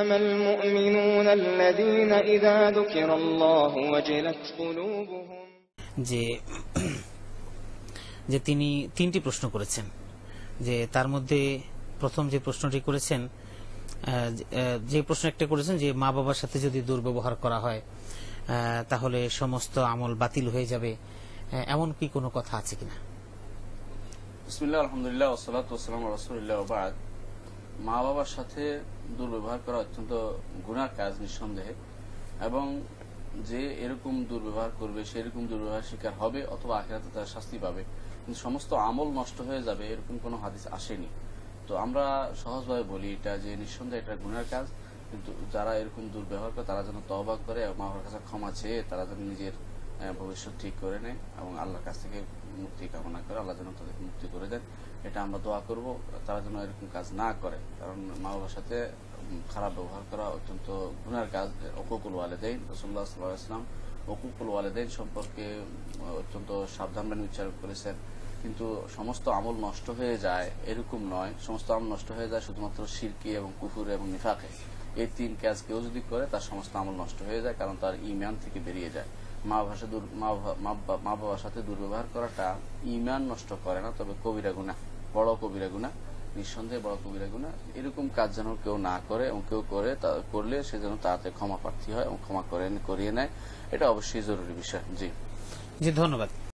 إنما المؤمنون الذين إذا ذكر الله وجلت قلوبهم যে যে তিনি তিনটি প্রশ্ন করেছেন যে তার মধ্যে প্রথম যে প্রশ্নটি করেছেন যে প্রশ্ন একটা করেছেন যে মা বাবার সাথে যদি দুর্ব্যবহার করা হয় তাহলে সমস্ত আমল বাতিল হয়ে যাবে এমন কি কোনো কথা আছে কিনা আলহামদুলিল্লাহ মা বাবার সাথে দুর্ব্যবহার করা অত্যন্ত গুণার কাজ নিঃসন্দেহে এবং যে এরকম দুর্ব্যবহার করবে সেরকম দুর্ব্যবহার শিকার হবে অথবা আখেরাতে তার শাস্তি পাবে কিন্তু সমস্ত আমল নষ্ট হয়ে যাবে এরকম কোনো হাদিস আসেনি তো আমরা সহজভাবে বলি এটা যে নিঃসন্দেহে এটা গুণার কাজ কিন্তু যারা এরকম দুর্ব্যবহার করে তারা যেন তবাক করে মা বাবার কাছে ক্ষমা চেয়ে তারা যেন নিজের হ্যাঁ, ভবিষ্যৎ ঠিক করে নেয় এবং আল্লাহর কাছ থেকে মুক্তি কামনা করে আল্লাহ যেন তাদেরকে মুক্তি করে দেন এটা আমরা দোয়া করব তারা যেন এরকম কাজ না করে কারণ মা বাবার সাথে খারাপ ব্যবহার করা অত্যন্ত গুণার কাজ অকুকুল ওয়ালেদেন রসুল্লাহ সাল্লাহ ইসলাম অকুকুল ওয়ালেদেন সম্পর্কে অত্যন্ত সাবধান মানে উচ্চারণ করেছেন কিন্তু সমস্ত আমল নষ্ট হয়ে যায় এরকম নয় সমস্ত আমল নষ্ট হয়ে যায় শুধুমাত্র সিরকি এবং কুকুরে এবং নিফাকে এই তিন কাজ কেউ যদি করে তার সমস্ত আমল নষ্ট হয়ে যায় কারণ তার ইমান থেকে বেরিয়ে যায় মা ভাষা মা বাবার সাথে দুর্ব্যবহার করাটা ইমান নষ্ট করে না তবে কবিরা গুণা বড় কবিরা গুণা নিঃসন্দেহে বড় কবিরা গুণা এরকম কাজ যেন কেউ না করে এবং কেউ করে করলে সে যেন তাতে ক্ষমা প্রার্থী হয় এবং ক্ষমা করেন করিয়ে নেয় এটা অবশ্যই জরুরি বিষয় জি জি ধন্যবাদ